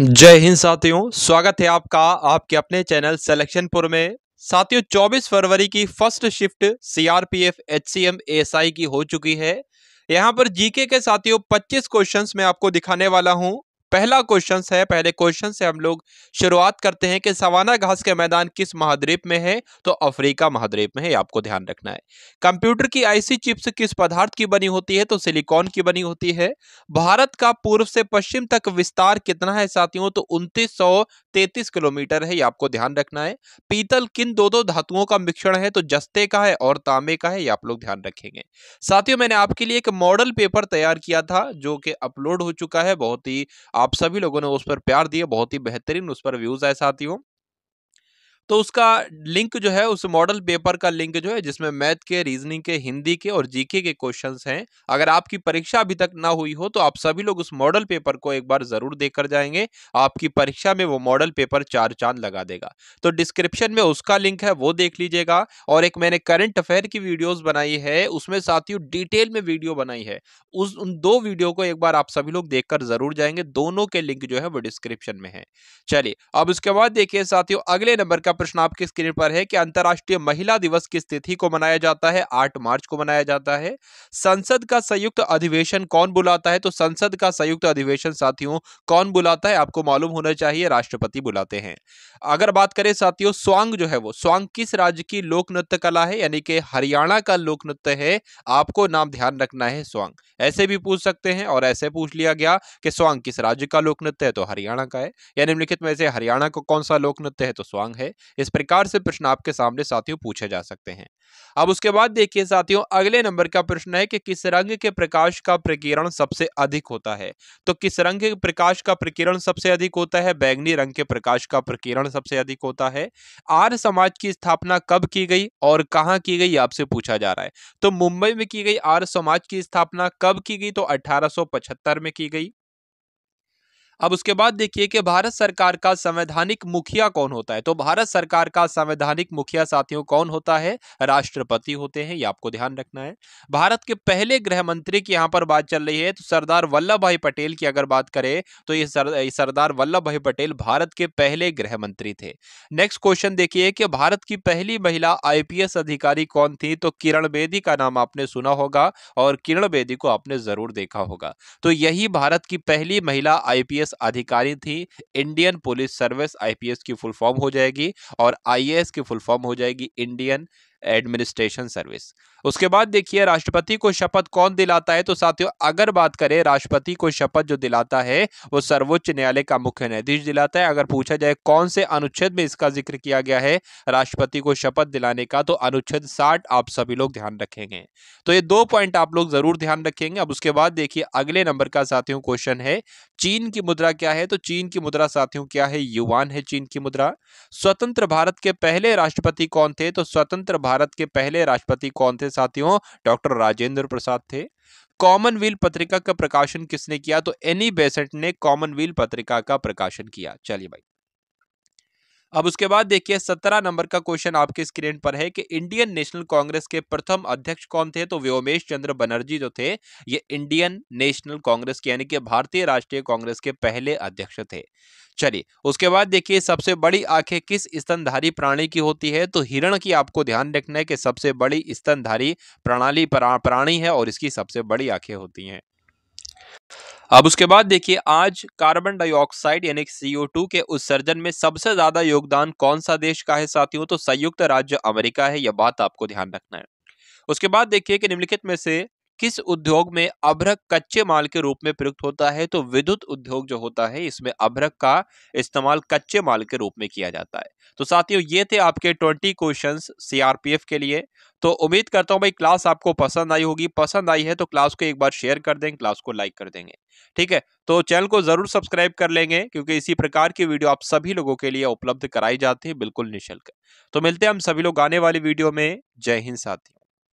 जय हिंद साथियों स्वागत है आपका आपके अपने चैनल सिलेक्शनपुर में साथियों 24 फरवरी की first shift CRPF HCM ASI की हो चुकी है यहां पर जीके के साथियों 25 क्वेश्चंस मैं आपको दिखाने वाला हूं पहला क्वेश्चन है पहले क्वेश्चन से हम लोग शुरुआत करते हैं कि सवाना घास के मैदान किस महाद्वीप में है तो अफ्रीका महाद्वीप में है आपको ध्यान रखना है कंप्यूटर की आईसी चिप्स किस पदार्थ की बनी होती है तो सिलिकॉन की बनी होती है भारत का पूर्व से पश्चिम तक विस्तार कितना है साथियों तो उन्तीस किलोमीटर है ये आपको ध्यान रखना है पीतल किन दो दो धातुओं का मिश्रण है तो जस्ते का है और तांबे का है ये आप लोग ध्यान रखेंगे साथियों मैंने आपके लिए एक मॉडल पेपर तैयार किया था जो कि अपलोड हो चुका है बहुत ही आप सभी लोगों ने उस पर प्यार दिया बहुत ही बेहतरीन उस पर व्यूज़ आए साथियों तो उसका लिंक जो है उस मॉडल पेपर का लिंक जो है जिसमें मैथ के रीजनिंग के हिंदी के और जीके के क्वेश्चंस हैं अगर आपकी परीक्षा अभी तक ना हुई हो तो आप सभी लोग उस मॉडल पेपर को एक बार जरूर देखकर जाएंगे आपकी परीक्षा में वो मॉडल पेपर चार चांद लगा देगा तो डिस्क्रिप्शन में उसका लिंक है वो देख लीजिएगा और एक मैंने करंट अफेयर की वीडियोज बनाई है उसमें साथियों डिटेल में वीडियो बनाई है उस उन दो वीडियो को एक बार आप सभी लोग देखकर जरूर जाएंगे दोनों के लिंक जो है वो डिस्क्रिप्शन में है चलिए अब उसके बाद देखिए साथियों अगले नंबर का प्रश्न आपके स्क्रीन पर है कि अंतर्राष्ट्रीय महिला दिवस किस तिथि को मनाया जाता है आठ मार्च को मनाया जाता है संसद का संयुक्त अधिवेशन कौन बुलाता है तो संसद का संयुक्त अधिवेशन साथियों कौन बुलाता है आपको मालूम होना चाहिए राष्ट्रपति बुलाते हैं अगर बात करें साथियों स्वांग जो है वो स्वांग किस राज्य की लोक नृत्य कला है यानी कि हरियाणा का लोक नृत्य है आपको नाम ध्यान रखना है स्वांग ऐसे भी पूछ सकते हैं और ऐसे पूछ लिया गया कि स्वांग किस राज्य का लोक नृत्य है तो हरियाणा का है या निम्नलिखित में से हरियाणा का कौन सा लोक नृत्य है तो स्वांग है इस प्रकार से प्रश्न आपके सामने साथियों पूछे जा सकते हैं अब उसके बाद देखिए साथियों अगले नंबर का प्रश्न है कि किस रंग के प्रकाश का प्रकीर्ण सबसे अधिक होता है तो किस रंग के प्रकाश का प्रकीर्ण सबसे अधिक होता है बैंगनी रंग के प्रकाश का प्रकीर्ण सबसे अधिक होता है आर्य समाज की स्थापना कब की गई और कहाँ की गई आपसे पूछा जा रहा है तो मुंबई में की गई आर्य समाज की स्थापना कब की गई तो अठारह में की गई अब उसके बाद देखिए कि भारत सरकार का संवैधानिक मुखिया कौन होता है तो भारत सरकार का संवैधानिक मुखिया साथियों कौन होता है राष्ट्रपति होते हैं ये आपको ध्यान रखना है भारत के पहले गृह मंत्री की यहाँ पर बात चल रही है तो सरदार वल्लभ भाई पटेल की अगर बात करें तो ये सरदार वल्लभ भाई पटेल भारत के पहले गृह मंत्री थे नेक्स्ट क्वेश्चन देखिए कि भारत की पहली महिला आईपीएस अधिकारी कौन थी तो किरण बेदी का नाम आपने सुना होगा और किरण बेदी को आपने जरूर देखा होगा तो यही भारत की पहली महिला आईपीएस आईएएस अधिकारी थी इंडियन पुलिस सर्विस आईपीएस की फुल फॉर्म हो जाएगी और आईएएस की फुल फॉर्म हो जाएगी इंडियन एडमिनिस्ट्रेशन सर्विस उसके बाद देखिए राष्ट्रपति को शपथ कौन दिलाता है तो साथियों अगर बात करें राष्ट्रपति को शपथ जो दिलाता है वो सर्वोच्च न्यायालय का मुख्य न्यायाधीश दिलाता है अगर पूछा जाए कौन से अनुच्छेद में इसका जिक्र किया गया है राष्ट्रपति को शपथ दिलाने का तो अनुच्छेद साठ आप सभी लोग ध्यान रखेंगे तो ये दो पॉइंट आप लोग जरूर ध्यान रखेंगे अब उसके बाद देखिए अगले नंबर का साथियों क्वेश्चन है चीन की मुद्रा क्या है तो चीन की मुद्रा साथियों क्या है युवान है चीन की मुद्रा स्वतंत्र भारत के पहले राष्ट्रपति कौन थे तो स्वतंत्र भारत के पहले राष्ट्रपति कौन थे साथियों डॉक्टर राजेंद्र प्रसाद थे कॉमनवेल पत्रिका का प्रकाशन किसने किया तो एनी बेसेंट ने कॉमनवेल पत्रिका का प्रकाशन किया चलिए भाई अब उसके बाद देखिए सत्रह नंबर का क्वेश्चन आपके स्क्रीन पर है कि इंडियन नेशनल कांग्रेस के प्रथम अध्यक्ष कौन थे तो व्योमेश चंद्र बनर्जी जो थे ये इंडियन नेशनल कांग्रेस के यानी कि भारतीय राष्ट्रीय कांग्रेस के पहले अध्यक्ष थे चलिए उसके बाद देखिए सबसे बड़ी आंखें किस स्तनधारी प्राणी की होती है तो हिरण की आपको ध्यान रखना है कि सबसे बड़ी स्तनधारी प्रणाली प्राणी है और इसकी सबसे बड़ी आंखें होती हैं अब उसके बाद देखिए आज कार्बन डाइऑक्साइड यानी CO2 के उत्सर्जन में सबसे ज्यादा योगदान कौन सा देश का है साथियों तो संयुक्त राज्य अमेरिका है यह बात आपको ध्यान रखना है उसके बाद देखिए कि निम्नलिखित में से किस उद्योग में अभ्रक कच्चे माल के रूप में प्रयुक्त होता है तो विद्युत उद्योग जो होता है इसमें अभ्रक का इस्तेमाल कच्चे माल के रूप में किया जाता है तो साथियों ये थे आपके ट्वेंटी क्वेश्चन सीआरपीएफ के लिए तो उम्मीद करता हूं भाई क्लास आपको पसंद आई होगी पसंद आई है तो क्लास को एक बार शेयर कर देंगे क्लास को लाइक कर देंगे ठीक है तो चैनल को जरूर सब्सक्राइब कर लेंगे क्योंकि इसी प्रकार की वीडियो आप सभी लोगों के लिए उपलब्ध कराई जाती है बिल्कुल निःशुल्क तो मिलते हैं हम सभी लोग आने वाली वीडियो में जय हिंद साथियों